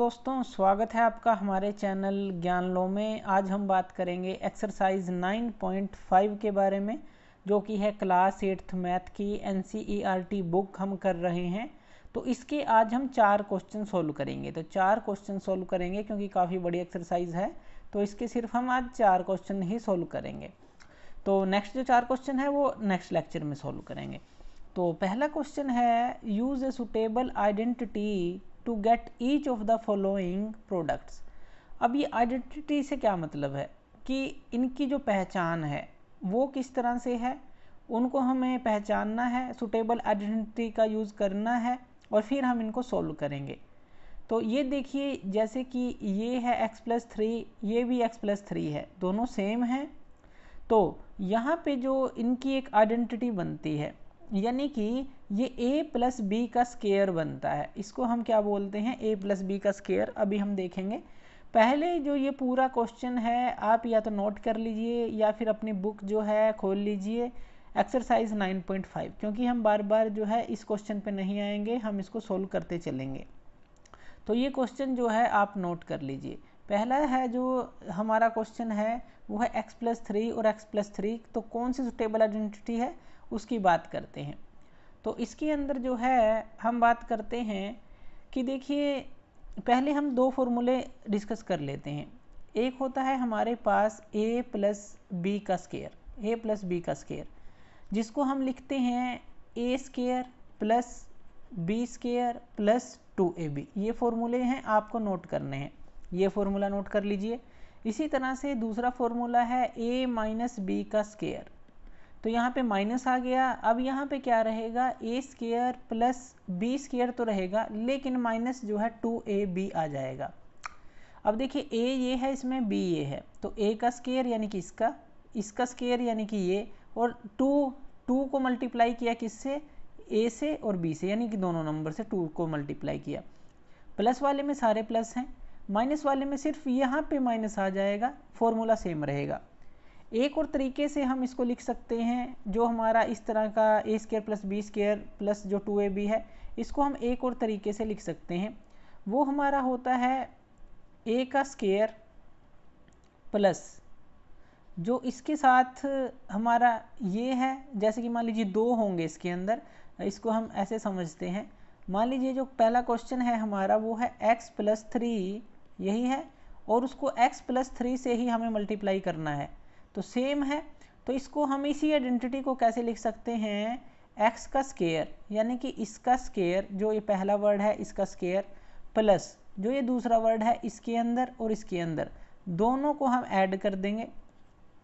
दोस्तों स्वागत है आपका हमारे चैनल ज्ञान लो में आज हम बात करेंगे एक्सरसाइज 9.5 के बारे में जो कि है क्लास एट्थ मैथ की एन बुक e हम कर रहे हैं तो इसके आज हम चार क्वेश्चन सोल्व करेंगे तो चार क्वेश्चन सोल्व करेंगे क्योंकि काफ़ी बड़ी एक्सरसाइज है तो इसके सिर्फ हम आज चार क्वेश्चन ही सोल्व करेंगे तो नेक्स्ट जो चार क्वेश्चन है वो नेक्स्ट लेक्चर में सोल्व करेंगे तो पहला क्वेश्चन है use a suitable identity to get each of the following products अब ये आइडेंटिटी से क्या मतलब है कि इनकी जो पहचान है वो किस तरह से है उनको हमें पहचानना है सुटेबल आइडेंटिटी का यूज़ करना है और फिर हम इनको सॉल्व करेंगे तो ये देखिए जैसे कि ये है x प्लस थ्री ये भी x प्लस थ्री है दोनों सेम हैं तो यहाँ पे जो इनकी एक आइडेंटिटी बनती है यानी कि ये a प्लस बी का स्केयर बनता है इसको हम क्या बोलते हैं a प्लस बी का स्केयर अभी हम देखेंगे पहले जो ये पूरा क्वेश्चन है आप या तो नोट कर लीजिए या फिर अपनी बुक जो है खोल लीजिए एक्सरसाइज 9.5 क्योंकि हम बार बार जो है इस क्वेश्चन पे नहीं आएंगे हम इसको सोल्व करते चलेंगे तो ये क्वेश्चन जो है आप नोट कर लीजिए पहला है जो हमारा क्वेश्चन है वो है एक्स प्लस थ्री और एक्स प्लस थ्री तो कौन सी सुटेबल आइडेंटिटी है उसकी बात करते हैं तो इसके अंदर जो है हम बात करते हैं कि देखिए पहले हम दो फॉर्मूले डिस्कस कर लेते हैं एक होता है हमारे पास ए प्लस बी का स्केयर ए प्लस बी का स्केयर जिसको हम लिखते हैं a square plus B square plus two A b ये फॉर्मूले हैं आपको नोट करने हैं ये फॉर्मूला नोट कर लीजिए इसी तरह से दूसरा फॉर्मूला है ए माइनस बी का स्केयर तो यहाँ पे माइनस आ गया अब यहाँ पे क्या रहेगा a square plus B square तो रहेगा लेकिन माइनस जो है टू ए बी आ जाएगा अब देखिए ए ये है इसमें बी ये है तो ए का स्केयर यानी कि इसका इसका स्केयर यानी कि ये और टू टू को मल्टीप्लाई किया किससे ए से और बी से यानी कि दोनों नंबर से टू को मल्टीप्लाई किया प्लस वाले में सारे प्लस हैं माइनस वाले में सिर्फ यहाँ पे माइनस आ जाएगा फॉर्मूला सेम रहेगा एक और तरीके से हम इसको लिख सकते हैं जो हमारा इस तरह का a square plus B square plus जो टू ए बी है इसको हम एक और तरीके से लिख सकते हैं वो हमारा होता है ए का स्केयर प्लस जो इसके साथ हमारा ये है जैसे कि मान लीजिए दो होंगे इसके अंदर इसको हम ऐसे समझते हैं मान लीजिए जो पहला क्वेश्चन है हमारा वो है एक्स प्लस थ्री यही है और उसको एक्स प्लस थ्री से ही हमें मल्टीप्लाई करना है तो सेम है तो इसको हम इसी आइडेंटिटी को कैसे लिख सकते हैं एक्स का स्केयर यानी कि इसका स्केयर जो ये पहला वर्ड है इसका स्केयर प्लस जो ये दूसरा वर्ड है इसके अंदर और इसके अंदर दोनों को हम ऐड कर देंगे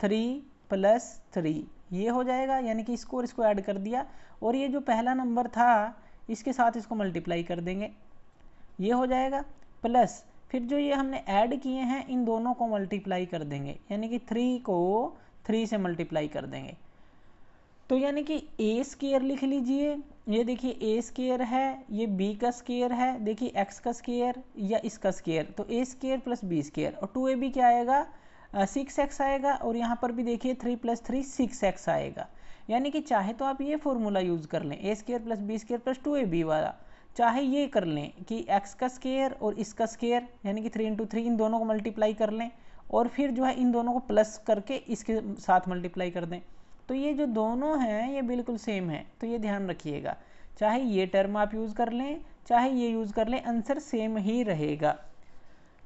थ्री प्लस थ्री ये हो जाएगा यानी कि इसको और इसको ऐड कर दिया और ये जो पहला नंबर था इसके साथ इसको मल्टीप्लाई कर देंगे ये हो जाएगा प्लस फिर जो ये हमने ऐड किए हैं इन दोनों को मल्टीप्लाई कर देंगे यानी कि थ्री को थ्री से मल्टीप्लाई कर देंगे तो यानी कि ए स्केयर लिख लीजिए ये देखिए ए स्केयर है ये बी का स्केयर है देखिए एक्स का स्केयर या इसका स्केयर तो a square plus B square और टू ए बी क्या आएगा सिक्स एक्स आएगा और यहाँ पर भी देखिए three plus three six x आएगा यानी कि चाहे तो आप ये फॉर्मूला यूज़ कर लें a square plus B square plus two A b वाला चाहे ये कर लें कि एक्स का स्केयर और इसका स्केयर यानी कि थ्री इंटू थ्री इन दोनों को मल्टीप्लाई कर लें और फिर जो है इन दोनों को प्लस करके इसके साथ मल्टीप्लाई कर दें तो ये जो दोनों हैं ये बिल्कुल सेम है तो ये ध्यान रखिएगा चाहे ये टर्म आप यूज़ कर लें चाहे ये यूज़ कर लें आंसर सेम ही रहेगा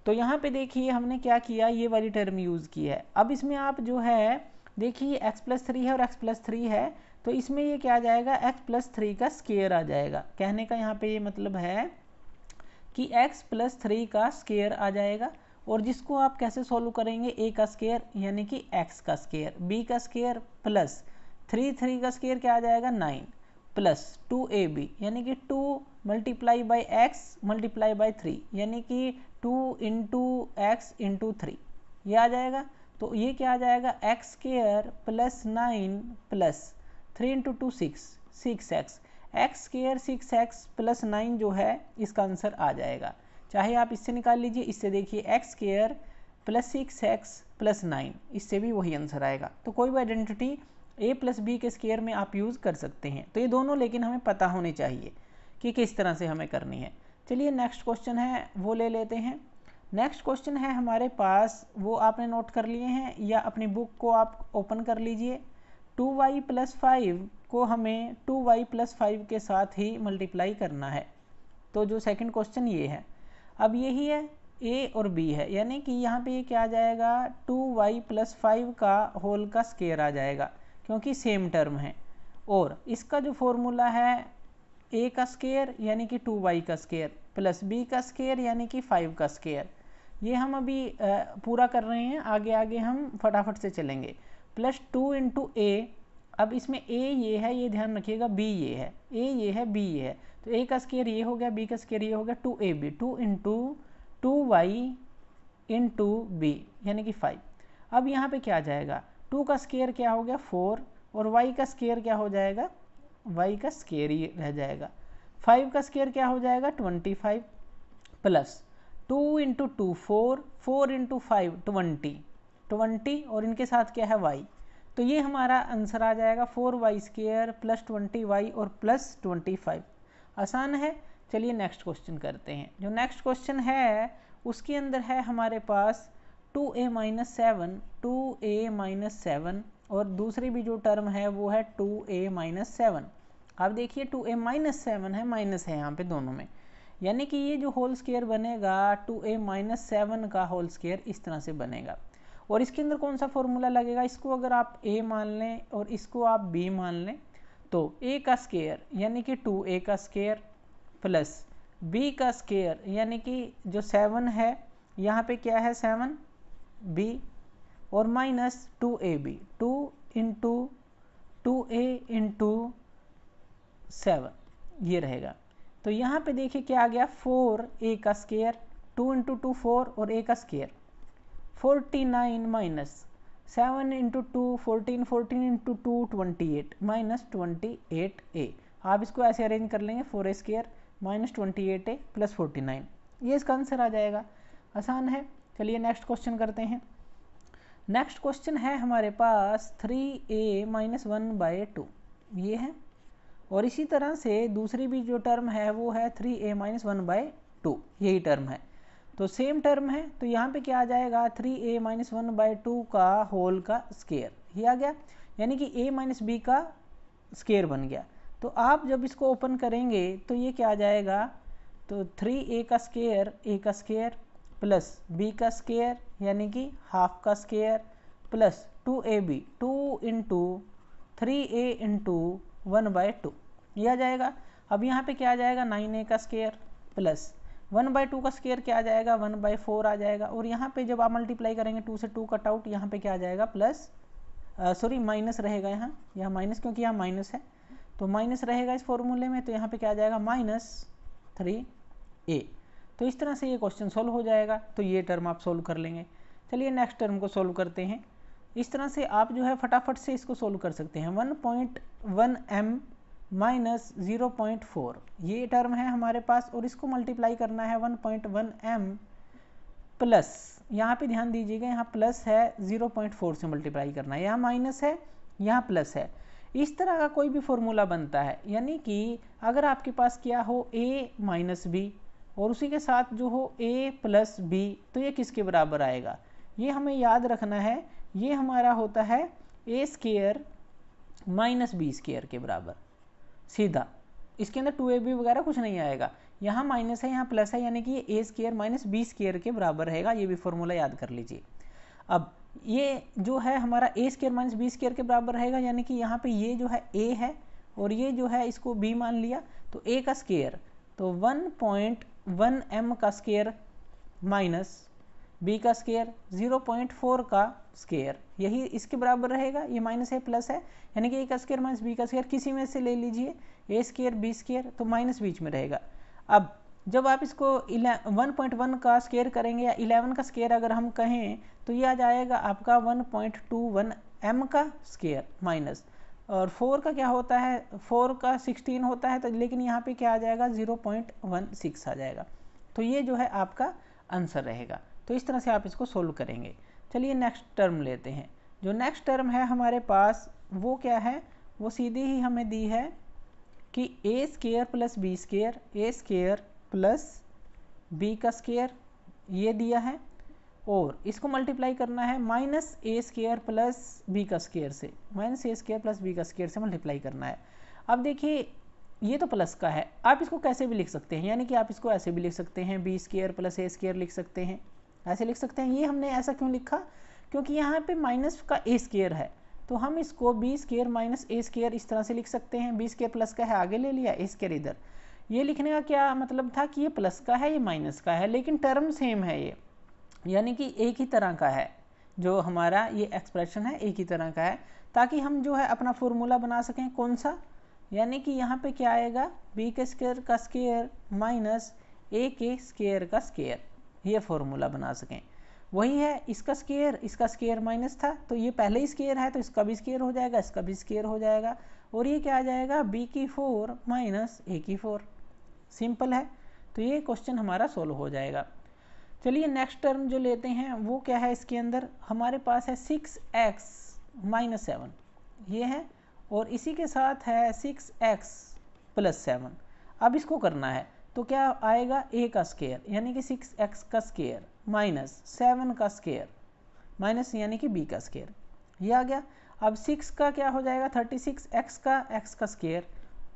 तो यहाँ पे देखिए हमने क्या किया ये वाली टर्म यूज़ की है अब इसमें आप जो है देखिए एक्स प्लस थ्री है और एक्स प्लस थ्री है तो इसमें ये क्या आ जाएगा x प्लस थ्री का स्केयर आ जाएगा कहने का यहाँ पे ये मतलब है कि x प्लस थ्री का स्केयर आ जाएगा और जिसको आप कैसे सॉल्व करेंगे a का स्केयर यानी कि x का स्केयर b का स्केयर प्लस थ्री थ्री का स्केयर क्या आ जाएगा nine plus two A B यानी कि two multiply by x multiply by three यानी कि two into x into three ये आ जाएगा तो ये क्या आ जाएगा x square plus nine plus three into two six six x x square six x plus nine जो है इसका आंसर आ जाएगा चाहे आप इससे निकाल लीजिए इससे देखिए x square plus six x plus nine इससे भी वही आंसर आएगा तो कोई भी आइडेंटिटी ए प्लस बी के स्केयर में आप यूज़ कर सकते हैं तो ये दोनों लेकिन हमें पता होने चाहिए कि किस तरह से हमें करनी है चलिए नेक्स्ट क्वेश्चन है वो ले लेते हैं नेक्स्ट क्वेश्चन है हमारे पास वो आपने नोट कर लिए हैं या अपनी बुक को आप ओपन कर लीजिए टू वाई प्लस फाइव को हमें टू वाई प्लस फाइव के साथ ही मल्टीप्लाई करना है तो जो सेकंड क्वेश्चन ये है अब यही है ए और बी है यानी कि यहाँ पे ये क्या आ जाएगा टू वाई प्लस फाइव का होल का स्केयर आ जाएगा क्योंकि सेम टर्म है और इसका जो फॉर्मूला है ए का स्केयर यानी कि टू वाई का स्केयर प्लस बी का स्केयर यानी कि फाइव का स्केयर ये हम अभी पूरा कर रहे हैं आगे आगे हम फटाफट से चलेंगे प्लस टू इंटू ए अब इसमें ए ये है ये ध्यान रखिएगा बी ये है ए ये है बी ये है तो ए का स्केयर ये हो गया बी का स्केयर ये हो गया two A B two into two Y into B यानी कि फाइव अब यहाँ पे क्या आ जाएगा टू का स्केयर क्या हो गया फोर और वाई का स्केयर क्या हो जाएगा वाई का स्केयर ही रह जाएगा फाइव का स्केयर क्या हो जाएगा twenty five plus two into two four four into five twenty twenty और इनके साथ क्या है वाई तो ये हमारा आंसर आ जाएगा four Y square plus twenty Y और प्लस ट्वेंटी फाइव आसान है चलिए नेक्स्ट क्वेश्चन करते हैं जो नेक्स्ट क्वेश्चन है उसके अंदर है हमारे पास two A minus seven two A minus seven और दूसरी भी जो टर्म है वो है टू ए माइनस सेवन आप देखिए टू ए माइनस सेवन है माइनस है यहाँ पे दोनों में यानी कि ये जो होल स्केयर बनेगा टू ए माइनस सेवन का होल स्केयर इस तरह से बनेगा और इसके अंदर कौन सा फॉर्मूला लगेगा इसको अगर आप ए मान लें और इसको आप बी मान लें तो ए का स्केयर यानी कि टू ए का स्केयर प्लस बी का स्केयर यानी कि जो सेवन है यहाँ पे क्या है सेवन बी और minus two A B two into two A into seven ये रहेगा तो यहाँ पे देखिए क्या आ गया फोर ए का square two into two four और ए का square 49 minus 7 into two fourteen fourteen into two twenty eight minus twenty eight A आप इसको ऐसे अरेंज कर लेंगे four A square minus twenty eight A plus forty nine ये इसका answer आ जाएगा आसान है चलिए नेक्स्ट क्वेश्चन करते हैं नेक्स्ट क्वेश्चन है हमारे पास three A minus one by two ये है और इसी तरह से दूसरी भी जो टर्म है वो है three A minus one by two यही टर्म है तो सेम टर्म है तो यहाँ पे क्या आ जाएगा three A minus one by two का होल का स्केयर ये आ गया यानी कि ए माइनस बी का स्केयर बन गया तो आप जब इसको ओपन करेंगे तो ये क्या आ जाएगा तो थ्री ए का स्केयर ए का स्केयर प्लस बी का स्केयर यानी कि हाफ का square plus two A B two into three A into one by two यह आ जाएगा अब यहाँ पे क्या आ जाएगा नाइन ए का square plus one by two का स्केयर क्या आ जाएगा वन बाई फोर आ जाएगा और यहाँ पे जब आप मल्टीप्लाई करेंगे टू से टू कट आउट यहाँ पे क्या आ जाएगा प्लस सॉरी माइनस रहेगा यहाँ यहाँ माइनस क्योंकि यहाँ माइनस है तो माइनस रहेगा इस फॉर्मूले में तो यहाँ पे क्या आ जाएगा माइनस थ्री ए तो इस तरह से ये क्वेश्चन सोल्व हो जाएगा तो ये टर्म आप सोल्व कर लेंगे चलिए नेक्स्ट टर्म को सॉल्व करते हैं इस तरह से आप जो है फटाफट से इसको सोल्व कर सकते हैं one point one M minus zero point four ये टर्म है हमारे पास और इसको मल्टीप्लाई करना है one point one M plus यहाँ पे ध्यान दीजिएगा यहाँ प्लस है ज़ीरो पॉइंट फोर से मल्टीप्लाई करना है यहाँ माइनस है यहाँ प्लस है इस तरह का कोई भी फॉर्मूला बनता है यानी कि अगर आपके पास क्या हो ए माइनस बी और उसी के साथ जो हो ए प्लस बी तो ये किसके बराबर आएगा ये हमें याद रखना है ये हमारा होता है ए स्केयर माइनस बी स्केयर के बराबर सीधा इसके अंदर टू ए बी वगैरह कुछ नहीं आएगा यहाँ माइनस है यहाँ प्लस है यानी कि ए स्केयर माइनस बी स्केयर के बराबर रहेगा ये भी फॉर्मूला याद कर लीजिए अब ये जो है हमारा A square minus B square के बराबर रहेगा यानी कि यहाँ पे ये जो है ए है और ये जो है इसको बी मान लिया तो ए का स्केयर तो वन एम का स्केयर माइनस बी का स्केयर जीरो पॉइंट फोर का स्केयर यही इसके बराबर रहेगा ये माइनस है प्लस है यानी कि ए का स्केयर माइनस बी का स्केयर किसी में से ले लीजिए ए स्केयर बी स्केयर तो माइनस बीच में रहेगा अब जब आप इसको वन पॉइंट वन का स्केयर करेंगे या इलेवन का स्केयर अगर हम कहें तो ये आ जाएगा आपका one point two one M का स्केयर माइनस और फोर का क्या होता है फोर का सिक्सटीन होता है तो लेकिन यहाँ पे क्या आ जाएगा ज़ीरो पॉइंट वन सिक्स आ जाएगा तो ये जो है आपका आंसर रहेगा तो इस तरह से आप इसको सोल्व करेंगे चलिए नेक्स्ट टर्म लेते हैं जो नेक्स्ट टर्म है हमारे पास वो क्या है वो सीधी ही हमें दी है कि ए square plus B square A square plus B का स्केयर ये दिया है और इसको मल्टीप्लाई करना है minus A square plus B का स्केयर से minus A square plus B का स्केयर से मल्टीप्लाई करना है अब देखिए ये तो प्लस का है आप इसको कैसे भी लिख सकते हैं यानी कि आप इसको ऐसे भी लिख सकते हैं B square plus A square लिख सकते हैं ऐसे लिख सकते हैं ये हमने ऐसा क्यों लिखा क्योंकि यहाँ पे माइनस का ए स्केयर है तो हम इसको B square minus A square इस तरह से लिख सकते हैं बी स्केयर प्लस का है आगे ले लिया ए स्केयर इधर ये लिखने का क्या मतलब था कि ये प्लस का है ये माइनस का है लेकिन टर्म सेम है ये यानी कि एक ही तरह का है जो हमारा ये एक्सप्रेशन है एक ही तरह का है ताकि हम जो है अपना फॉर्मूला बना सकें कौन सा यानी कि यहाँ पे क्या आएगा बी के स्केयर का स्केयर माइनस ए के स्केयर का स्केयर ये फॉर्मूला बना सकें वही है इसका स्केयर इसका स्केयर माइनस था तो ये पहले ही स्केयर है तो इसका भी स्केयर हो जाएगा इसका भी स्केयर हो जाएगा और ये क्या आ जाएगा बी की फोर माइनस ए की फोर सिंपल है तो ये क्वेश्चन हमारा सोल्व हो जाएगा चलिए नेक्स्ट टर्म जो लेते हैं वो क्या है इसके अंदर हमारे पास है सिक्स एक्स माइनस सेवन ये है और इसी के साथ है सिक्स एक्स प्लस सेवन अब इसको करना है तो क्या आएगा ए का स्केयर यानी कि सिक्स एक्स का स्केयर माइनस सेवन का स्केयर माइनस यानी कि बी का स्केयर ये आ गया अब सिक्स का क्या हो जाएगा थर्टी सिक्स एक्स का एक्स का स्केयर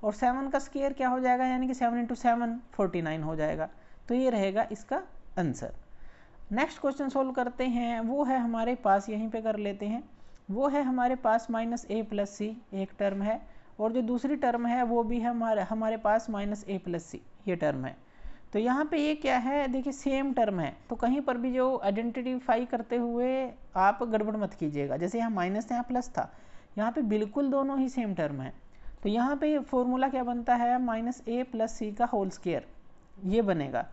और सेवन का स्केयर क्या हो जाएगा यानी कि seven into seven forty nine हो जाएगा तो ये रहेगा इसका आंसर नेक्स्ट क्वेश्चन सोल्व करते हैं वो है हमारे पास यहीं पे कर लेते हैं वो है हमारे पास माइनस ए प्लस सी एक टर्म है और जो दूसरी टर्म है वो भी है हमारे हमारे पास माइनस ए प्लस सी ये टर्म है तो यहाँ पे ये क्या है देखिए सेम टर्म है तो कहीं पर भी जो आइडेंटिफाई करते हुए आप गड़बड़ मत कीजिएगा जैसे यहाँ माइनस था यहाँ प्लस था यहाँ पे बिल्कुल दोनों ही सेम टर्म है तो यहाँ पे फॉर्मूला क्या बनता है माइनस ए प्लस सी का होल स्केयर ये बनेगा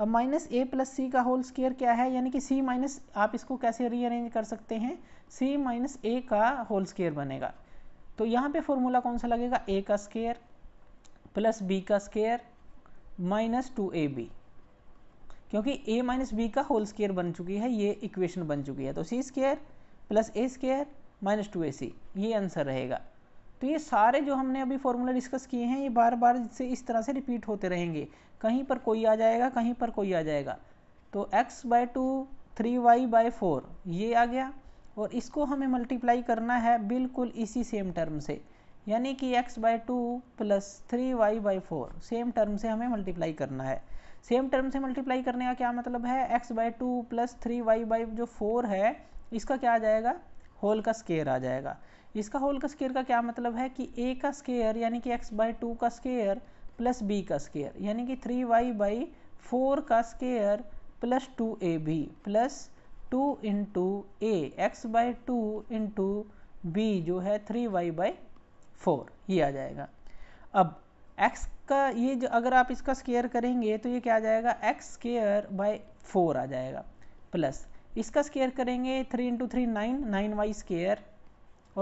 अब माइनस ए प्लस सी का होल स्केयर क्या है यानी कि सी माइनस आप इसको कैसे रीअरेंज कर सकते हैं सी माइनस ए का होल स्केयर बनेगा तो यहाँ पे फॉर्मूला कौन सा लगेगा ए का स्केयर प्लस बी का स्केयर माइनस टू ए बी क्योंकि ए माइनस बी का होल स्केयर बन चुकी है ये इक्वेशन बन चुकी है तो C square plus A square minus two A C ये आंसर रहेगा तो ये सारे जो हमने अभी फॉर्मूला डिस्कस किए हैं ये बार बार से इस तरह से रिपीट होते रहेंगे कहीं पर कोई आ जाएगा कहीं पर कोई आ जाएगा तो X by two three Y by four ये आ गया और इसको हमें मल्टीप्लाई करना है बिल्कुल इसी सेम टर्म से यानी कि x by two plus three Y by four same term से हमें मल्टीप्लाई करना है सेम टर्म से मल्टीप्लाई करने का क्या मतलब है x by two plus three Y by जो फोर है इसका क्या आ जाएगा होल का स्केयर आ जाएगा इसका होल का स्केयर का क्या मतलब है कि a का स्केयर यानी कि x बाई टू का स्केयर प्लस बी का स्केयर यानी कि थ्री वाई बाई फोर का square plus two A B plus two into A X by two into B जो है थ्री वाई बाई फोर ये आ जाएगा अब एक्स का ये जो अगर आप इसका स्केयर करेंगे तो ये क्या आ जाएगा एक्स स्केयर बाई फोर आ जाएगा प्लस इसका स्केयर करेंगे three into three nine nine Y square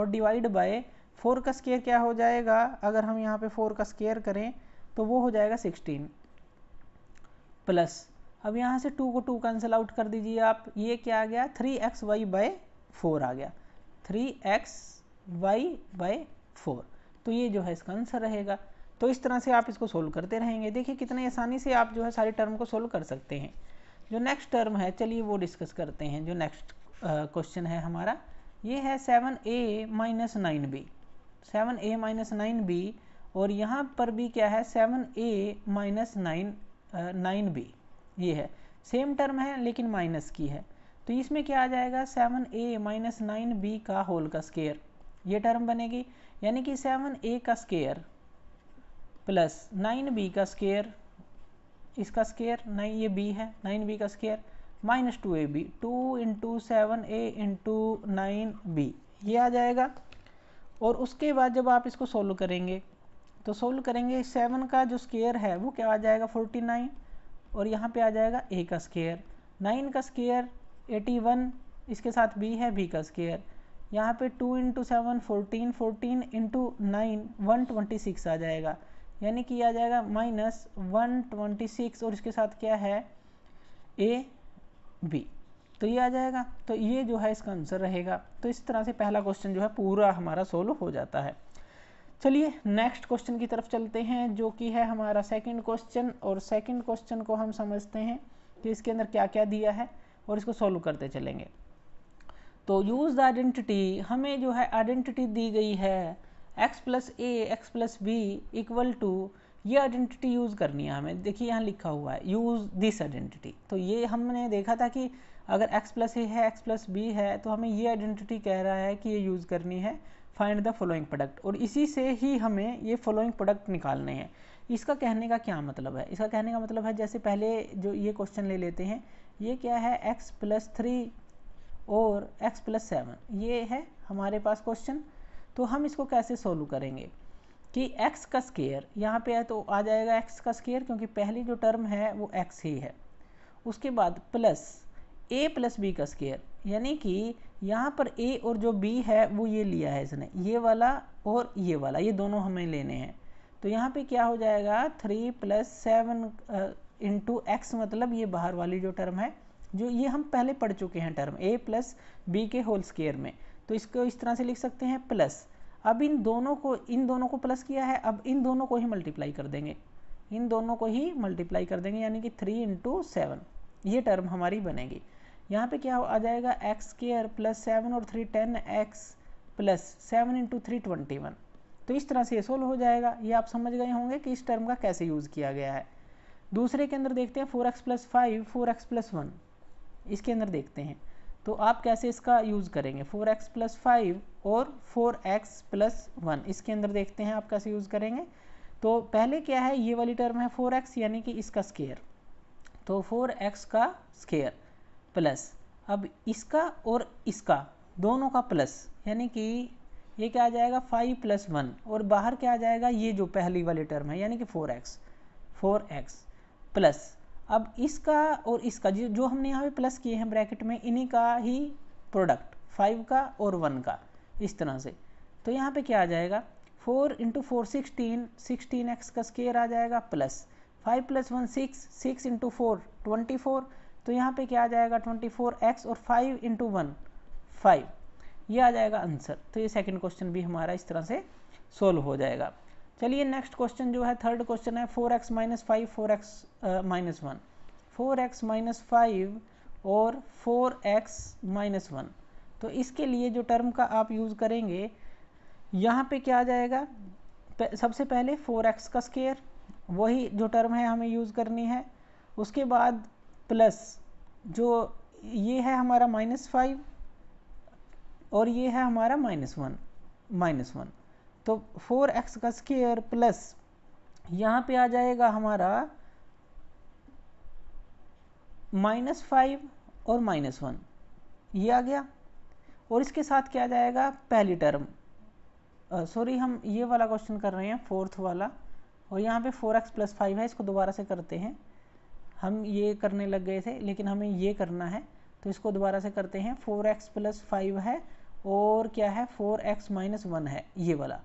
और डिवाइड बाई फोर का स्केयर क्या हो जाएगा अगर हम यहाँ पे फोर का स्केयर करें तो वो हो जाएगा सिक्सटीन प्लस अब यहाँ से टू को टू कैंसिल आउट कर दीजिए आप ये क्या आ गया three X Y by four आ गया three X Y by four तो ये जो है इसका आंसर रहेगा तो इस तरह से आप इसको सोल्व करते रहेंगे देखिए कितने आसानी से आप जो है सारे टर्म को सोल्व कर सकते हैं जो नेक्स्ट टर्म है चलिए वो डिस्कस करते हैं जो नेक्स्ट क्वेश्चन है हमारा ये है seven A minus nine B seven A minus nine B और यहाँ पर भी क्या है seven A minus nine nine B ये है सेम टर्म है लेकिन माइनस की है तो इसमें क्या आ जाएगा seven A minus nine B का होल का स्केयर ये टर्म बनेगी यानी कि सेवन ए का स्केयर प्लस नाइन बी का स्केयर इसका स्केयर नहीं ये बी है नाइन बी का square minus two A B two into seven A into nine B ये आ जाएगा और उसके बाद जब आप इसको सोल्व करेंगे तो सोल्व करेंगे सेवन का जो स्केयर है वो क्या आ जाएगा फोर्टी नाइन और यहाँ पे आ जाएगा ए का स्केयर नाइन का स्केयर एटी वन इसके साथ बी है बी का स्केयर यहाँ पे two into seven fourteen fourteen into nine one twenty six आ जाएगा यानी कि आ जाएगा माइनस वन ट्वेंटी सिक्स और इसके साथ क्या है ए बी तो ये आ जाएगा तो ये जो है इसका आंसर रहेगा तो इस तरह से पहला क्वेश्चन जो है पूरा हमारा सोल्व हो जाता है चलिए नेक्स्ट क्वेश्चन की तरफ चलते हैं जो कि है हमारा सेकंड क्वेश्चन और सेकंड क्वेश्चन को हम समझते हैं कि इसके अंदर क्या क्या दिया है और इसको सॉल्व करते चलेंगे तो यूज़ द आइडेंटिटी हमें जो है आइडेंटिटी दी गई है x plus A X plus B equal to ये आइडेंटिटी यूज़ करनी है हमें देखिए यहाँ लिखा हुआ है यूज़ दिस आइडेंटिटी तो ये हमने देखा था कि अगर एक्स प्लस ए है एक्स प्लस बी है तो हमें ये आइडेंटिटी कह रहा है कि ये यूज़ करनी है फाइंड द फॉलोइंग प्रोडक्ट और इसी से ही हमें ये फॉलोइंग प्रोडक्ट निकालने हैं इसका कहने का क्या मतलब है इसका कहने का मतलब है जैसे पहले जो ये क्वेश्चन ले लेते हैं ये क्या है एक्स प्लस थ्री और एक्स प्लस सेवन ये है हमारे पास क्वेश्चन तो हम इसको कैसे सोल्व करेंगे कि x का स्केयर यहाँ पे है तो आ जाएगा x का स्केयर क्योंकि पहली जो टर्म है वो x ही है उसके बाद प्लस a प्लस बी का स्केयर यानी कि यहाँ पर ए और जो बी है वो ये लिया है इसने ये वाला और ये वाला ये दोनों हमें लेने हैं तो यहाँ पे क्या हो जाएगा three plus seven into X मतलब ये बाहर वाली जो टर्म है जो ये हम पहले पढ़ चुके हैं टर्म ए प्लस बी के होल स्केयर में तो इसको इस तरह से लिख सकते हैं प्लस अब इन दोनों को इन दोनों को प्लस किया है अब इन दोनों को ही मल्टीप्लाई कर देंगे इन दोनों को ही मल्टीप्लाई कर देंगे यानी कि थ्री इंटू सेवन ये टर्म हमारी बनेगी यहाँ पे क्या आ जाएगा एक्स केयर प्लस सेवन और three ten X plus seven into three twenty one तो इस तरह से ये सोल्व हो जाएगा ये आप समझ गए होंगे कि इस टर्म का कैसे यूज़ किया गया है दूसरे के अंदर देखते हैं four X plus five four X plus one इसके अंदर देखते हैं तो आप कैसे इसका यूज़ करेंगे फोर एक्स प्लस फाइव और फोर एक्स प्लस वन इसके अंदर देखते हैं आप कैसे यूज़ करेंगे तो पहले क्या है ये वाली टर्म है फोर एक्स यानी कि इसका स्केयर तो फोर एक्स का स्केयर प्लस अब इसका और इसका दोनों का प्लस यानी कि ये क्या आ जाएगा फाइव प्लस वन और बाहर क्या आ जाएगा ये जो पहली वाली टर्म है यानी कि four X four X plus अब इसका और इसका जो हमने यहाँ पे प्लस किए हैं ब्रैकेट में इन्हीं का ही प्रोडक्ट फाइव का और वन का इस तरह से तो यहाँ पे क्या आ जाएगा four into four sixteen sixteen X का स्केयर आ जाएगा plus five plus one six six into four twenty four तो यहाँ पे क्या आ जाएगा ट्वेंटी फोर एक्स और फाइव इंटू वन फाइव ये आ जाएगा आंसर तो ये सेकंड क्वेश्चन भी हमारा इस तरह से सोल्व हो जाएगा चलिए नेक्स्ट क्वेश्चन जो है थर्ड क्वेश्चन है four X minus five four X minus one four X minus five और फोर एक्स माइनस वन तो इसके लिए जो टर्म का आप यूज़ करेंगे यहाँ पे क्या आ जाएगा सबसे पहले फोर एक्स का स्केयर वही जो टर्म है हमें यूज़ करनी है उसके बाद प्लस जो ये है हमारा माइनस फाइव और ये है हमारा माइनस वन माइनस वन तो फोर एक्स का स्केयर प्लस यहाँ पे आ जाएगा हमारा माइनस फाइव और माइनस वन ये आ गया और इसके साथ क्या जाएगा पहली टर्म सॉरी हम ये वाला क्वेश्चन कर रहे हैं फोर्थ वाला और यहाँ पे फोर एक्स प्लस फाइव है इसको दोबारा से करते हैं हम ये करने लग गए थे लेकिन हमें ये करना है तो इसको दोबारा से करते हैं फोर एक्स प्लस फाइव है और क्या है फोर एक्स माइनस वन है ये वाला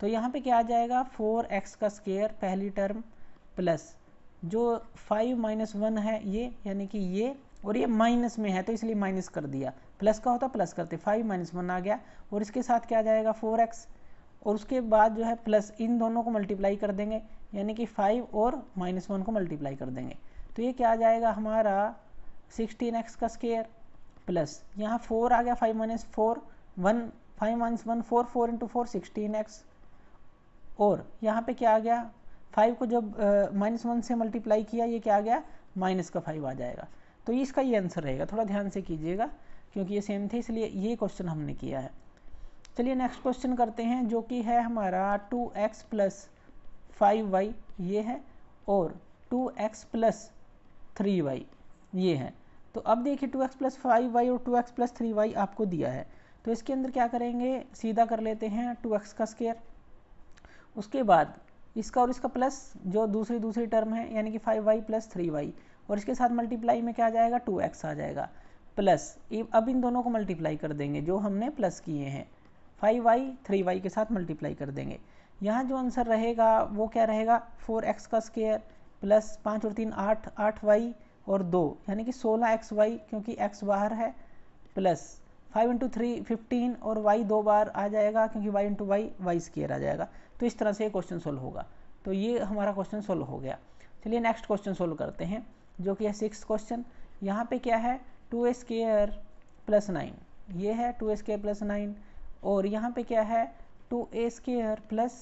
तो यहाँ पे क्या आ जाएगा फोर एक्स का स्केयर पहली टर्म प्लस जो फाइव माइनस वन है ये यानी कि ये और ये माइनस में है तो इसलिए माइनस कर दिया प्लस का होता प्लस करते फाइव माइनस वन आ गया और इसके साथ क्या आ जाएगा फोर एक्स और उसके बाद जो है प्लस इन दोनों को मल्टीप्लाई कर देंगे यानी कि फाइव और माइनस वन को मल्टीप्लाई कर देंगे तो ये क्या आ जाएगा हमारा सिक्सटीन एक्स का स्केयर प्लस यहाँ फोर आ गया five minus four one five minus one four four into four sixteen X और यहाँ पे क्या आ गया फाइव को जब माइनस वन से मल्टीप्लाई किया ये क्या आ गया माइनस का फाइव आ जाएगा तो इसका ये आंसर रहेगा थोड़ा ध्यान से कीजिएगा क्योंकि ये सेम थे इसलिए ये क्वेश्चन हमने किया है चलिए नेक्स्ट क्वेश्चन करते हैं जो कि है हमारा two x plus five y ये है और two x plus three y ये है तो अब देखिए two x plus five y और two x plus three y आपको दिया है तो इसके अंदर क्या करेंगे सीधा कर लेते हैं टू एक्स का स्केयर उसके बाद इसका और इसका प्लस जो दूसरी दूसरी टर्म है यानी कि five y plus three y और इसके साथ मल्टीप्लाई में क्या आ जाएगा टू एक्स आ जाएगा प्लस अब इन दोनों को मल्टीप्लाई कर देंगे जो हमने प्लस किए हैं फाइव वाई थ्री वाई के साथ मल्टीप्लाई कर देंगे यहाँ जो आंसर रहेगा वो क्या रहेगा फोर एक्स का स्केयर प्लस पाँच और तीन आठ आठ वाई और दो यानी कि सोलह एक्स वाई क्योंकि एक्स बाहर है plus five into three fifteen और वाई दो बार आ जाएगा क्योंकि y into y y square आ जाएगा तो इस तरह से ये क्वेश्चन सोल्व होगा तो ये हमारा क्वेश्चन सोल्व हो गया चलिए नेक्स्ट क्वेश्चन सोल्व करते हैं जो कि है सिक्स क्वेश्चन यहाँ पे क्या है two a square plus nine ये है two a square plus nine और यहाँ पे क्या है two a square plus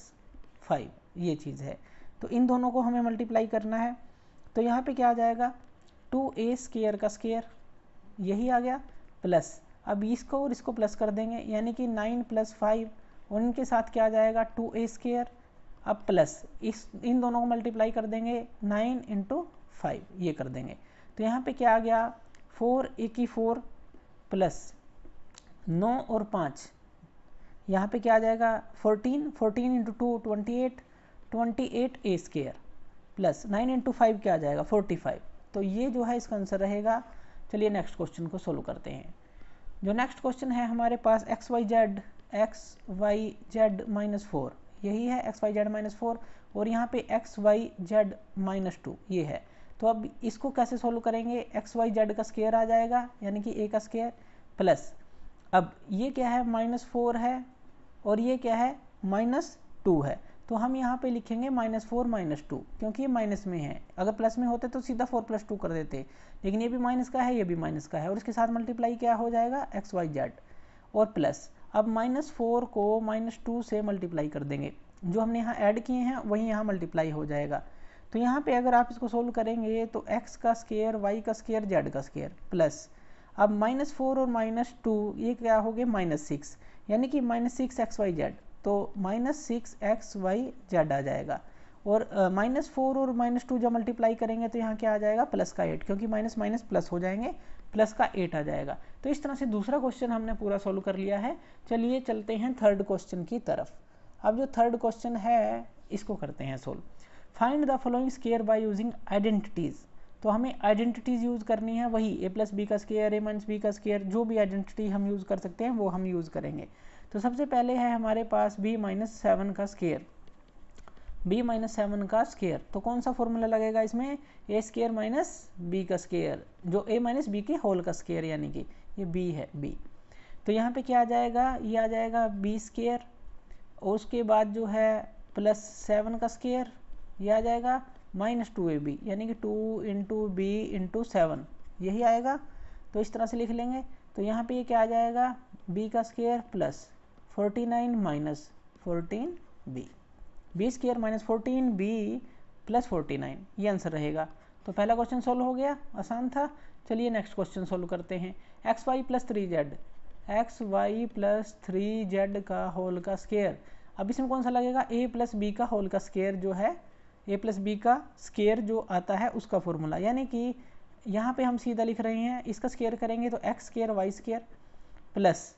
five ये चीज़ है तो इन दोनों को हमें मल्टीप्लाई करना है तो यहाँ पे क्या आ जाएगा टू ए स्केयर का स्केयर यही आ गया प्लस अब इसको और इसको प्लस कर देंगे यानी कि नाइन प्लस फाइव उनके साथ क्या आ जाएगा टू ए स्केयर अब प्लस इस इन दोनों को मल्टीप्लाई कर देंगे नाइन इंटू फाइव ये कर देंगे तो यहाँ पे क्या आ गया फोर ए की फोर प्लस नौ और पाँच यहाँ पे क्या आ जाएगा fourteen fourteen into two twenty eight twenty eight a square plus nine into five क्या आ जाएगा फोर्टी फाइव तो ये जो है इसका आंसर रहेगा चलिए नेक्स्ट क्वेश्चन को सोल्व करते हैं जो नेक्स्ट क्वेश्चन है हमारे पास x y z x y z minus four यही है x y z minus four और यहाँ पे x y z minus two ये है तो अब इसको कैसे सोल्व करेंगे एक्स वाई जेड का स्केयर आ जाएगा यानी कि ए का स्केयर प्लस अब ये क्या है माइनस फोर है और ये क्या है माइनस टू है तो हम यहाँ पे लिखेंगे माइनस फोर माइनस टू क्योंकि ये माइनस में है अगर प्लस में होते तो सीधा फोर प्लस टू कर देते लेकिन ये भी माइनस का है ये भी माइनस का है और इसके साथ मल्टीप्लाई क्या हो जाएगा एक्स वाई जेड और प्लस अब माइनस फोर को माइनस टू से मल्टीप्लाई कर देंगे जो हमने यहाँ ऐड किए हैं वही यहाँ मल्टीप्लाई हो जाएगा तो यहाँ पर अगर आप इसको सोल्व करेंगे तो एक्स का स्केयर वाई का स्केयर जेड का स्केयर प्लस अब माइनस फोर और माइनस टू ये क्या हो गए माइनस सिक्स यानी कि minus six x y z तो minus six x y z आ जाएगा और माइनस फोर और माइनस टू जब मल्टीप्लाई करेंगे तो यहाँ क्या आ जाएगा प्लस का एट क्योंकि माइनस माइनस प्लस हो जाएंगे प्लस का एट आ जाएगा तो इस तरह से दूसरा क्वेश्चन हमने पूरा सॉल्व कर लिया है चलिए चलते हैं थर्ड क्वेश्चन की तरफ अब जो थर्ड क्वेश्चन है इसको करते हैं solve find the following square by using identities तो हमें आइडेंटिटीज़ यूज़ करनी है वही ए प्लस बी का स्केयर ए माइनस बी का स्केयर जो भी आइडेंटिटी हम यूज़ कर सकते हैं वो हम यूज़ करेंगे तो सबसे पहले है हमारे पास बी माइनस सेवन का स्केयर बी माइनस सेवन का स्केयर तो कौन सा फॉर्मूला लगेगा इसमें ए स्केयर माइनस बी का स्केयर जो ए माइनस बी के होल का स्केयर यानी कि ये बी है बी तो यहाँ पे क्या आ जाएगा ये आ जाएगा बी स्केयर और उसके बाद जो है प्लस सेवन का स्केयर ये आ जाएगा माइनस टू ए बी यानी कि two into b into seven यही आएगा तो इस तरह से लिख लेंगे तो यहाँ पे ये क्या आ जाएगा बी का square plus forty nine minus fourteen b b square minus fourteen b plus forty nine ये आंसर रहेगा तो पहला क्वेश्चन सॉल्व हो गया आसान था चलिए नेक्स्ट क्वेश्चन सॉल्व करते हैं x y plus three z x y plus three z का होल का स्केयर अब इसमें कौन सा लगेगा ए प्लस बी का होल का स्केयर जो है ए प्लस बी का स्केयर जो आता है उसका फॉर्मूला यानी कि यहाँ पे हम सीधा लिख रहे हैं इसका स्केयर करेंगे तो x square y square plus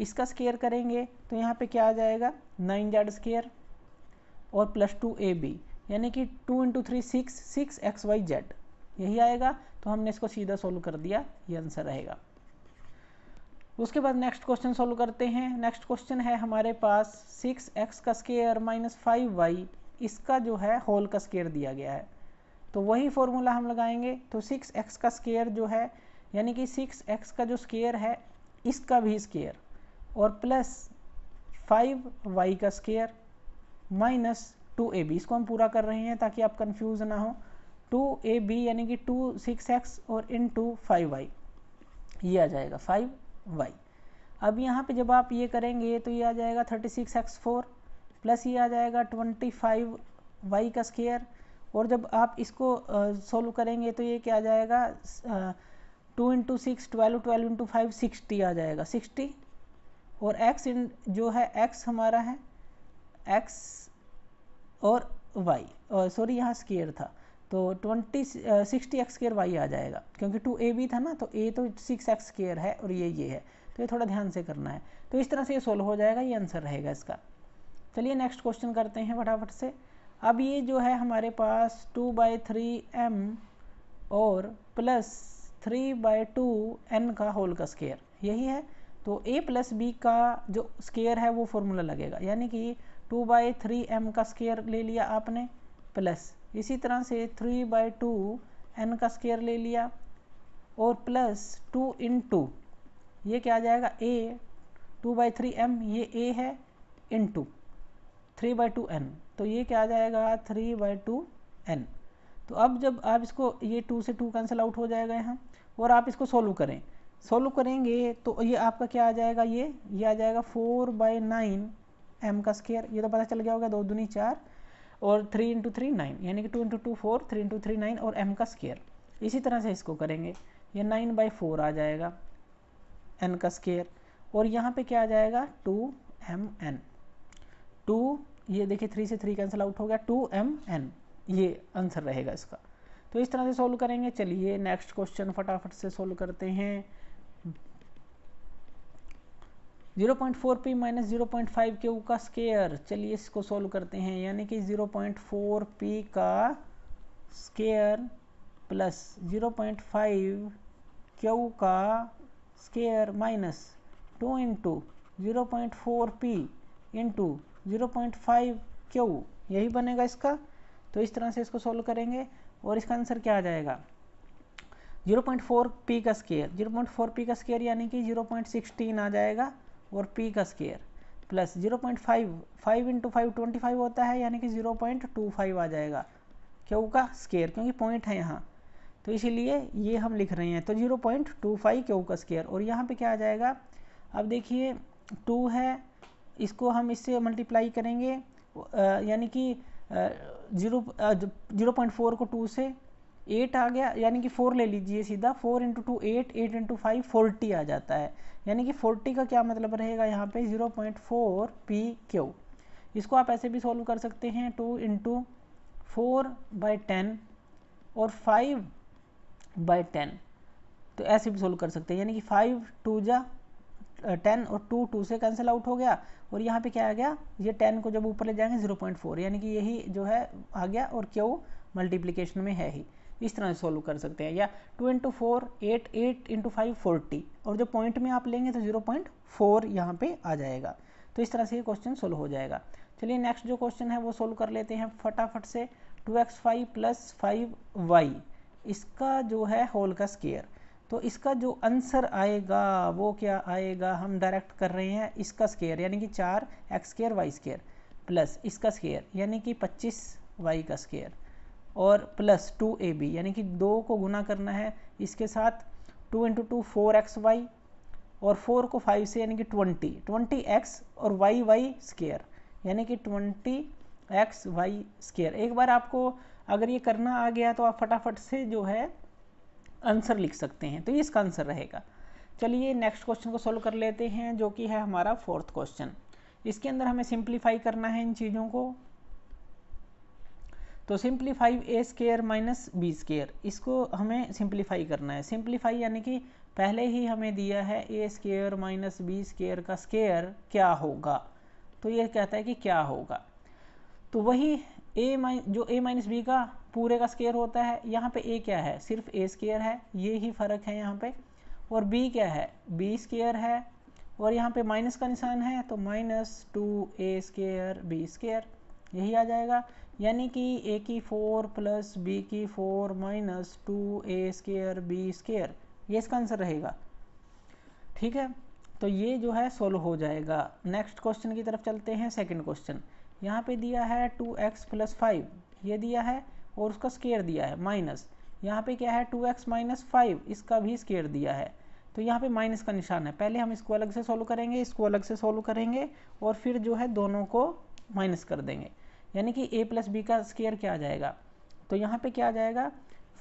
इसका स्केयर करेंगे तो यहाँ पे क्या आ जाएगा नाइन जेड स्केयर और प्लस टू ए बी यानी कि two into three six six x y z यही आएगा तो हमने इसको सीधा सॉल्व कर दिया ये आंसर रहेगा उसके बाद नेक्स्ट क्वेश्चन सॉल्व करते हैं नेक्स्ट क्वेश्चन है हमारे पास सिक्स एक्स का स्केयर माइनस फाइव वाई इसका जो है होल का स्केयर दिया गया है तो वही फॉर्मूला हम लगाएंगे तो सिक्स एक्स का स्केयर जो है यानी कि सिक्स एक्स का जो स्केयर है इसका भी स्केयर और प्लस फाइव वाई का स्केयर माइनस टू ए बी इसको हम पूरा कर रहे हैं ताकि आप कंफ्यूज ना हो टू ए बी यानी कि टू सिक्स एक्स और इन टू फाइव वाई ये आ जाएगा फाइव वाई अब यहाँ पे जब आप ये करेंगे तो ये आ जाएगा thirty six x four plus ये आ जाएगा ट्वेंटी फाइव वाई का स्केयर और जब आप इसको सोल्व करेंगे तो ये क्या आ जाएगा two into six twelve twelve into five sixty आ जाएगा सिक्सटी और एक्स इन जो है एक्स हमारा है एक्स और वाई सॉरी यहाँ स्केयर था तो twenty sixty x square y आ जाएगा क्योंकि टू ए भी था ना तो ए तो सिक्स एक्स स्केयर है और ये ये है तो ये थोड़ा ध्यान से करना है तो इस तरह से ये सोल्व हो जाएगा ये आंसर रहेगा इसका चलिए नेक्स्ट क्वेश्चन करते हैं फटाफट से अब ये जो है हमारे पास टू बाई थ्री एम और plus three by two n का होल का स्केयर यही है तो ए प्लस बी का जो स्केयर है वो फॉर्मूला लगेगा यानी कि टू बाई थ्री एम का स्केयर ले लिया आपने प्लस इसी तरह से थ्री बाई टू एन का स्केयर ले लिया और प्लस टू इन टू ये क्या आ जाएगा a two by three m ये ए है इन two three by two n तो ये क्या आ जाएगा थ्री बाई टू एन तो अब जब आप इसको ये टू से टू कैंसिल आउट हो जाएगा यहाँ और आप इसको सोल्व करें सॉल्व करेंगे तो ये आपका क्या आ जाएगा ये ये आ जाएगा फोर बाई नाइन एम का स्केयर ये तो पता चल गया होगा दो दूनी चार और थ्री इंटू थ्री नाइन यानी कि two into two four three into three nine और एम का स्केयर इसी तरह से इसको करेंगे ये नाइन बाई फोर आ जाएगा एन का स्केयर और यहाँ पे क्या आ जाएगा टू एम एन टू ये देखिए थ्री से थ्री कैंसिल आउट हो गया टू एम एन ये आंसर रहेगा इसका तो इस तरह से सॉल्व करेंगे चलिए नेक्स्ट क्वेश्चन फटाफट से सॉल्व करते हैं zero point four p minus zero point के क्यू का स्केयर चलिए इसको सॉल्व करते हैं यानी कि जीरो पॉइंट फोर पी का square plus zero point five Q का square minus two into zero point four p into zero point five q यही बनेगा इसका तो इस तरह से इसको सोल्व करेंगे और इसका आंसर क्या आ जाएगा ज़ीरो पॉइंट फोर पी का square zero point four p का स्केयर यानी कि ज़ीरो पॉइंट सिक्सटीन आ जाएगा और पी का square plus zero point five five into five twenty five होता है यानी कि जीरो पॉइंट टू फाइव आ जाएगा क्यों का स्केयर क्योंकि पॉइंट है यहाँ तो इसीलिए ये हम लिख रहे हैं तो जीरो पॉइंट टू फाइव क्यों का स्केयर और यहाँ पे क्या आ जाएगा अब देखिए टू है इसको हम इससे मल्टीप्लाई करेंगे यानी कि जीरो जीरो पॉइंट फोर को टू से एट आ गया यानी कि फोर ले लीजिए सीधा four into two eight eight into five forty आ जाता है यानी कि फोर्टी का क्या मतलब रहेगा यहाँ पे zero point four p q इसको आप ऐसे भी सॉल्व कर सकते हैं two into four by ten और फाइव बाई टेन तो ऐसे भी सोल्व कर सकते हैं यानी कि फाइव टू जा टेन और टू टू से कैंसिल आउट हो गया और यहाँ पे क्या आ गया ये टेन को जब ऊपर ले जाएंगे ज़ीरो पॉइंट फोर यानी कि यही जो है आ गया और क्यों मल्टीप्लिकेशन में है ही इस तरह से सॉल्व कर सकते हैं या two into four eight eight into five forty और जो पॉइंट में आप लेंगे तो जीरो पॉइंट फोर यहाँ पर आ जाएगा तो इस तरह से ये क्वेश्चन सोल्व हो जाएगा चलिए नेक्स्ट जो क्वेश्चन है वो सोल्व कर लेते हैं फटाफट से two x five plus five y इसका जो है होल का स्केयर तो इसका जो आंसर आएगा वो क्या आएगा हम डायरेक्ट कर रहे हैं इसका स्केयर यानी कि चार x square y square plus इसका स्केयर यानी कि पच्चीस वाई का स्केयर और प्लस टू ए बी यानी कि दो को गुना करना है इसके साथ two into two four x y और फोर को फाइव से यानी कि ट्वेंटी ट्वेंटी एक्स और वाई वाई स्केयर यानी कि ट्वेंटी एक्स वाई स्केयर एक बार आपको अगर ये करना आ गया तो आप फटाफट से जो है आंसर लिख सकते हैं तो ये इसका आंसर रहेगा चलिए नेक्स्ट क्वेश्चन को सॉल्व कर लेते हैं जो कि है हमारा फोर्थ क्वेश्चन इसके अंदर हमें सिंप्लीफाई करना है इन चीज़ों को तो simplify a square minus B square इसको हमें सिंप्लीफाई करना है सिंप्लीफाई यानी कि पहले ही हमें दिया है ए स्केयर माइनस बी स्केयर का स्केयर क्या होगा तो ये कहता है कि क्या होगा तो वही ए माइन जो ए माइनस बी का पूरे का स्केयर होता है यहाँ पे ए क्या है सिर्फ ए स्केयर है ये ही फ़र्क है यहाँ पे और बी क्या है बी स्केयर है और यहाँ पे माइनस का निशान है तो minus two a square B square यही आ जाएगा यानी कि ए की फोर प्लस बी की four minus two a square B square ये इसका आंसर रहेगा ठीक है तो ये जो है सोल्व हो जाएगा नेक्स्ट क्वेश्चन की तरफ चलते हैं सेकंड क्वेश्चन यहाँ पे दिया है टू एक्स प्लस फाइव ये दिया है और उसका स्केयर दिया है माइनस यहाँ पे क्या है टू एक्स माइनस फाइव इसका भी स्केयर दिया है तो यहाँ पे माइनस का निशान है पहले हम इसको अलग से सोल्व करेंगे इसको अलग से सोल्व करेंगे और फिर जो है दोनों को माइनस कर देंगे यानी कि ए प्लस बी का स्केयर क्या आ जाएगा तो यहाँ पे क्या आ जाएगा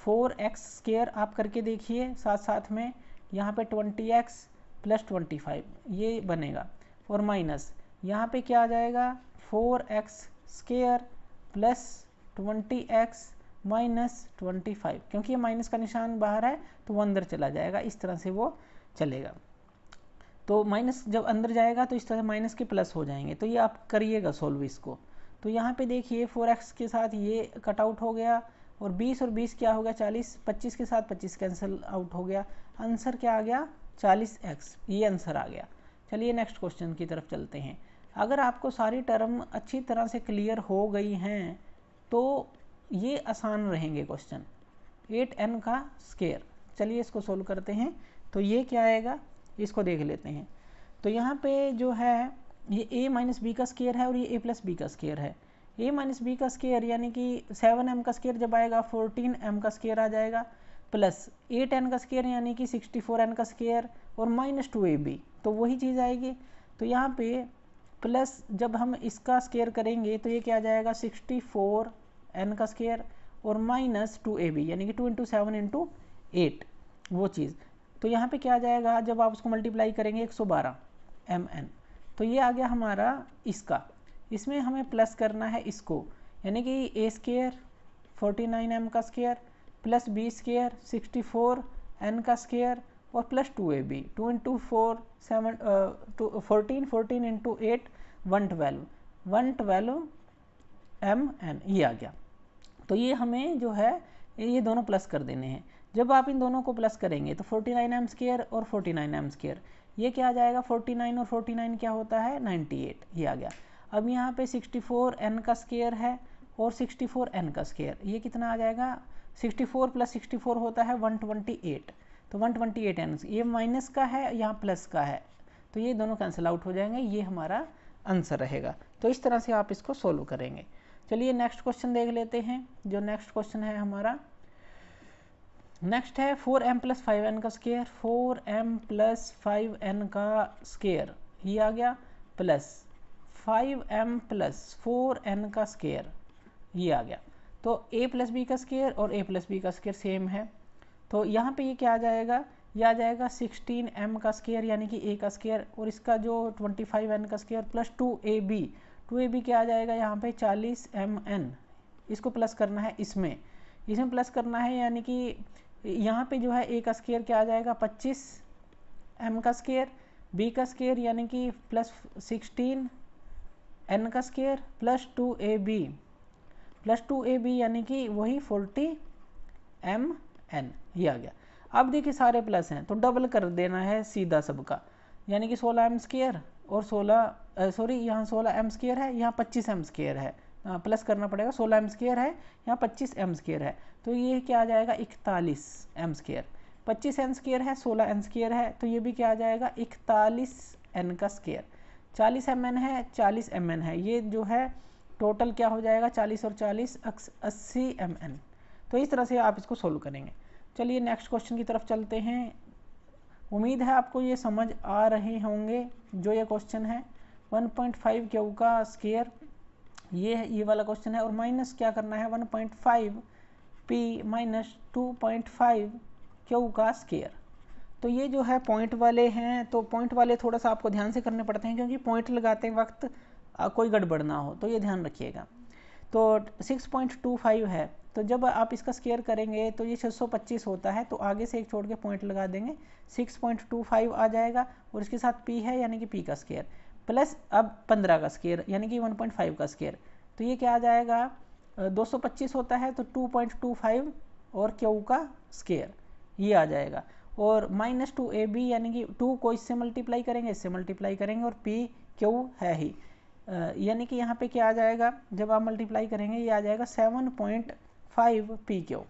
फोर एक्स स्केयर आप करके देखिए साथ साथ में यहाँ पे twenty x plus twenty five ये बनेगा और माइनस यहाँ पे क्या आ जाएगा four x square plus twenty x minus twenty five क्योंकि ये माइनस का निशान बाहर है तो वो अंदर चला जाएगा इस तरह से वो चलेगा तो माइनस जब अंदर जाएगा तो इस तरह माइनस के प्लस हो जाएंगे तो ये आप करिएगा सॉल्व इसको तो यहाँ पे देखिए फोर एक्स के साथ ये कट आउट हो गया और बीस और बीस क्या हो गया चालीस पच्चीस के साथ पच्चीस कैंसिल आउट हो गया आंसर क्या आ गया चालीस एक्स ये आंसर आ गया चलिए नेक्स्ट क्वेश्चन की तरफ चलते हैं अगर आपको सारी टर्म अच्छी तरह से क्लियर हो गई हैं तो ये आसान रहेंगे क्वेश्चन एट एन का स्केयर चलिए इसको सोल्व करते हैं तो ये क्या आएगा इसको देख लेते हैं तो यहाँ पे जो है ये ए माइनस बी का स्केयर है और ये ए प्लस बी का स्केयर है ए माइनस बी का स्केयर यानी कि सेवन एम का स्केयर जब आएगा फोर्टीन एम का स्केयर आ जाएगा प्लस एट एन का स्केयर यानी कि सिक्सटी फोर एन का स्केयर और माइनस टू ए बी तो वही चीज़ आएगी तो यहाँ पे प्लस जब हम इसका स्केयर करेंगे तो ये क्या आ जाएगा सिक्सटी फोर एन का स्केयर और माइनस टू ए बी यानी कि two into seven into eight वो चीज़ तो यहाँ पे क्या आ जाएगा जब आप उसको मल्टीप्लाई करेंगे एक सौ बारह एम एन तो ये आ गया हमारा इसका इसमें हमें प्लस करना है इसको यानी कि ए स्केयर फोर्टी नाइन एम का square plus B square sixty four n का स्केयर और plus two A B two into four seven two fourteen fourteen into eight one twelve one twelve m n ये आ गया तो ये हमें जो है ये दोनों प्लस कर देने हैं जब आप इन दोनों को प्लस करेंगे तो फोर्टी नाइन एम स्केयर और फोर्टी नाइन एम स्केयर ये क्या आ जाएगा 49 और 49 क्या होता है 98 ये आ गया अब यहाँ पे 64 n का स्केयर है और 64 n का स्केयर ये कितना आ जाएगा 64 प्लस 64 होता है 128 तो 128 n ये माइनस का है यहाँ प्लस का है तो ये दोनों कैंसिल आउट हो जाएंगे ये हमारा आंसर रहेगा तो इस तरह से आप इसको सोल्व करेंगे चलिए नेक्स्ट क्वेश्चन देख लेते हैं जो नेक्स्ट क्वेश्चन है हमारा नेक्स्ट है four m plus five N का square four m plus five N का स्केयर ये आ गया plus five m plus four n का स्केयर ये आ गया तो ए प्लस बी का स्केयर और ए प्लस बी का स्केयर सेम है तो यहाँ पे ये क्या आ जाएगा ये आ जाएगा सिक्सटीन एम का स्केयर यानी कि ए का स्केयर और इसका जो ट्वेंटी फाइव एन का square plus two A B two A B क्या आ जाएगा यहाँ पे चालीस एम एन इसको प्लस करना है इसमें इसमें प्लस करना है यानी कि यहाँ पे जो है ए का स्केयर क्या आ जाएगा पच्चीस एम का स्केयर बी का स्केयर यानी कि प्लस सिक्सटीन एन का square plus two A B plus two A B यानी कि वही फोर्टी एम एन ये आ गया अब देखिए सारे प्लस हैं तो डबल कर देना है सीधा सबका यानी कि सोलह एम स्केयर और सोलह सॉरी यहाँ सोलह एम स्केयर है यहाँ पच्चीस एम स्केयर है प्लस करना पड़ेगा सोलह एम स्केयर है यहाँ पच्चीस एम स्केयर है तो ये क्या आ जाएगा इकतालीस एम स्केयर पच्चीस एन स्केयर है सोलह एन स्केयर है तो ये भी क्या आ जाएगा इकतालीस एन का स्केयर चालीस एम एन है चालीस एम एन है ये जो है टोटल क्या हो जाएगा चालीस और चालीस अस्सी एम एन तो इस तरह से आप इसको सोल्व करेंगे चलिए नेक्स्ट क्वेश्चन की तरफ चलते हैं उम्मीद है आपको ये समझ आ रहे होंगे जो ये क्वेश्चन है 1.5 क्यू का स्केयर ये है ये वाला क्वेश्चन है और माइनस क्या करना है 1.5 point five P minus two point five Q का स्केयर तो ये जो है पॉइंट वाले हैं तो पॉइंट वाले थोड़ा सा आपको ध्यान से करने पड़ते हैं क्योंकि पॉइंट लगाते वक्त कोई गड़बड़ ना हो तो ये ध्यान रखिएगा तो 6.25 है तो जब आप इसका स्केयर करेंगे तो ये 625 होता है तो आगे से एक छोड़ के पॉइंट लगा देंगे 6.25 आ जाएगा और इसके साथ पी है यानी कि पी का स्केयर प्लस अब 15 का स्केयर यानी कि 1.5 का स्केयर तो ये क्या आ जाएगा 225 होता है तो 2.25 और क्यू का स्केयर ये आ जाएगा और माइनस टू ए बी यानी कि टू को इससे मल्टीप्लाई करेंगे इससे मल्टीप्लाई करेंगे और पी क्यू है ही यानी कि यहाँ पे क्या आ जाएगा जब आप मल्टीप्लाई करेंगे ये आ जाएगा seven point five P Q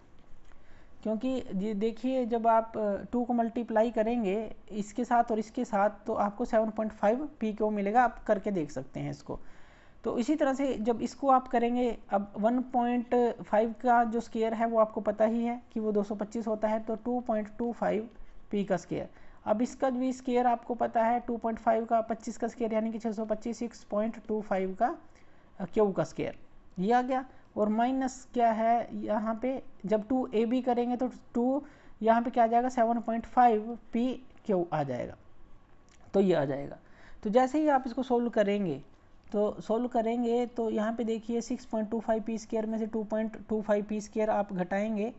क्योंकि देखिए जब आप टू को मल्टीप्लाई करेंगे इसके साथ और इसके साथ तो आपको 7.5 पॉइंट पी क्यू मिलेगा आप करके देख सकते हैं इसको तो इसी तरह से जब इसको आप करेंगे अब 1.5 का जो स्केयर है वो आपको पता ही है कि वो 225 होता है तो 2.25 पी का स्केयर अब इसका भी स्केयर आपको पता है 2.5 का 25 का स्केयर यानी कि टू फाइव का क्यू का स्केयर ये आ गया और माइनस क्या है यहाँ पे जब टू ए बी करेंगे तो टू यहाँ पे क्या आ जाएगा seven point five P Q आ जाएगा तो ये आ जाएगा तो जैसे ही आप इसको सोल्व करेंगे तो सोल्व करेंगे तो यहाँ पे देखिए six point two five P square में से two point two five P square आप घटाएंगे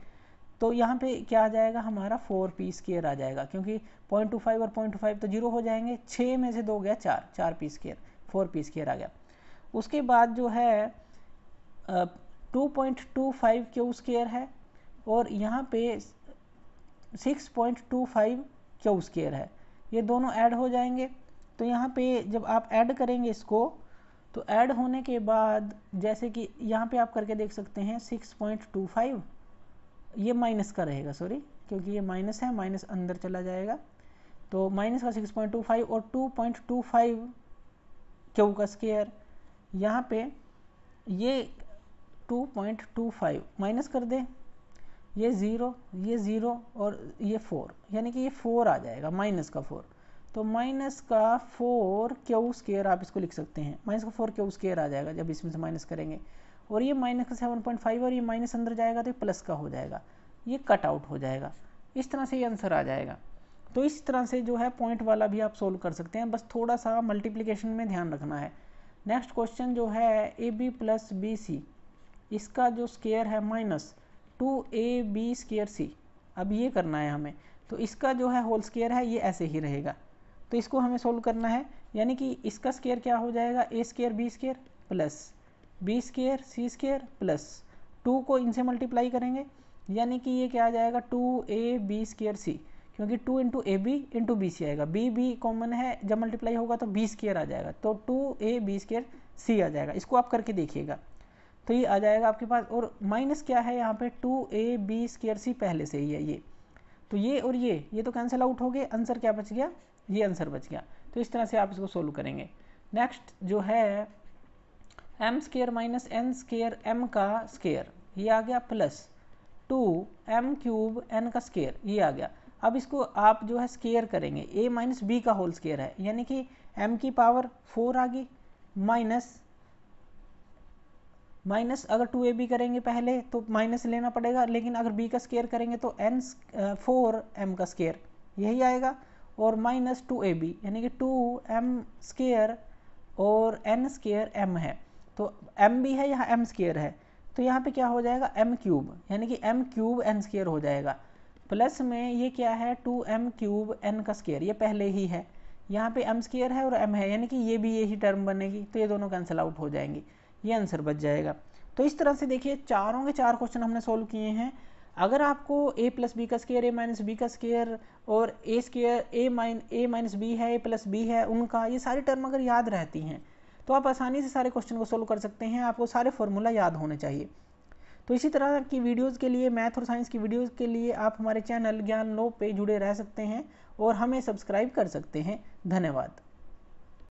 तो यहाँ पे क्या आ जाएगा हमारा फोर पी स्केयर आ जाएगा क्योंकि पॉइंट टू फाइव और पॉइंट टू फाइव तो जीरो हो जाएंगे छः में से दो गया चार चार P square four P square आ गया उसके बाद जो है two point two five Q square है और यहाँ पे six point two five Q square है ये दोनों ऐड हो जाएंगे तो यहाँ पे जब आप ऐड करेंगे इसको तो ऐड होने के बाद जैसे कि यहाँ पे आप करके देख सकते हैं सिक्स पॉइंट टू फाइव ये माइनस का रहेगा सॉरी क्योंकि ये माइनस है माइनस अंदर चला जाएगा तो माइनस का सिक्स पॉइंट टू फाइव और two point two five Q का स्केयर यहाँ पे ये two point two five minus कर दें ये ज़ीरो ये ज़ीरो और ये फोर यानी कि ये फोर आ जाएगा माइनस का फोर तो माइनस का फोर क्यू स्केयर आप इसको लिख सकते हैं माइनस का फोर क्यू स्केयर आ जाएगा जब इसमें से माइनस करेंगे और ये माइनस का सेवन पॉइंट फाइव और ये माइनस अंदर जाएगा तो ये प्लस का हो जाएगा ये कट आउट हो जाएगा इस तरह से ये आंसर आ जाएगा तो इस तरह से जो है पॉइंट वाला भी आप सोल्व कर सकते हैं बस थोड़ा सा मल्टीप्लीकेशन में ध्यान रखना है नेक्स्ट क्वेश्चन जो है A B plus B C इसका जो स्केयर है माइनस टू ए बी स्केयर सी अब ये करना है हमें तो इसका जो है होल स्केयर है ये ऐसे ही रहेगा तो इसको हमें सोल्व करना है यानी कि इसका स्केयर क्या हो जाएगा A square B square plus B square C square plus two को इनसे मल्टीप्लाई करेंगे यानी कि ये क्या आ जाएगा टू ए बी स्केयर सी क्योंकि two into A B into B C आएगा बी बी कॉमन है जब मल्टीप्लाई होगा तो बी स्केयर आ जाएगा तो टू ए बी स्केयर सी आ जाएगा इसको आप करके देखिएगा तो ये आ जाएगा आपके पास और माइनस क्या है यहाँ पे टू ए बी स्केयर सी पहले से ही है ये तो ये और ये ये तो कैंसिल आउट हो गए आंसर क्या बच गया ये आंसर बच गया तो इस तरह से आप इसको सोल्व करेंगे नेक्स्ट जो है M square minus N square M का स्केयर ये आ गया plus two M cube N का स्केयर ये आ गया अब इसको आप जो है स्केयर करेंगे ए माइनस बी का होल स्केयर है यानी कि एम की पावर फोर आ गई माइनस माइनस अगर टू ए बी करेंगे पहले तो माइनस लेना पड़ेगा लेकिन अगर बी का स्केयर करेंगे तो एन फोर एम का स्केयर यही आएगा और माइनस टू ए बी यानी कि टू एम स्केयर और एन स्केयर एम है तो एम भी है यहाँ एम स्केयर है तो यहाँ पे क्या हो जाएगा एम क्यूब यानी कि एम क्यूब एन स्केयर हो जाएगा प्लस में ये क्या है टू एम क्यूब एन का स्केयर ये पहले ही है यहाँ पे एम स्केयर है और एम है यानी कि ये भी यही टर्म बनेगी तो ये दोनों कैंसिल आउट हो जाएंगी ये आंसर बच जाएगा तो इस तरह से देखिए चारों के चार क्वेश्चन हमने सोल्व किए हैं अगर आपको ए प्लस बी का स्केयर ए माइनस बी का स्केयर और ए स्केयर ए माइन ए माइनस बी है ए प्लस बी है उनका ये सारी टर्म अगर याद रहती हैं तो आप आसानी से सारे क्वेश्चन को सोल्व कर सकते हैं आपको सारे फॉर्मूला याद होने चाहिए तो इसी तरह की वीडियोस के लिए मैथ और साइंस की वीडियोस के लिए आप हमारे चैनल ज्ञान लो पे जुड़े रह सकते हैं और हमें सब्सक्राइब कर सकते हैं धन्यवाद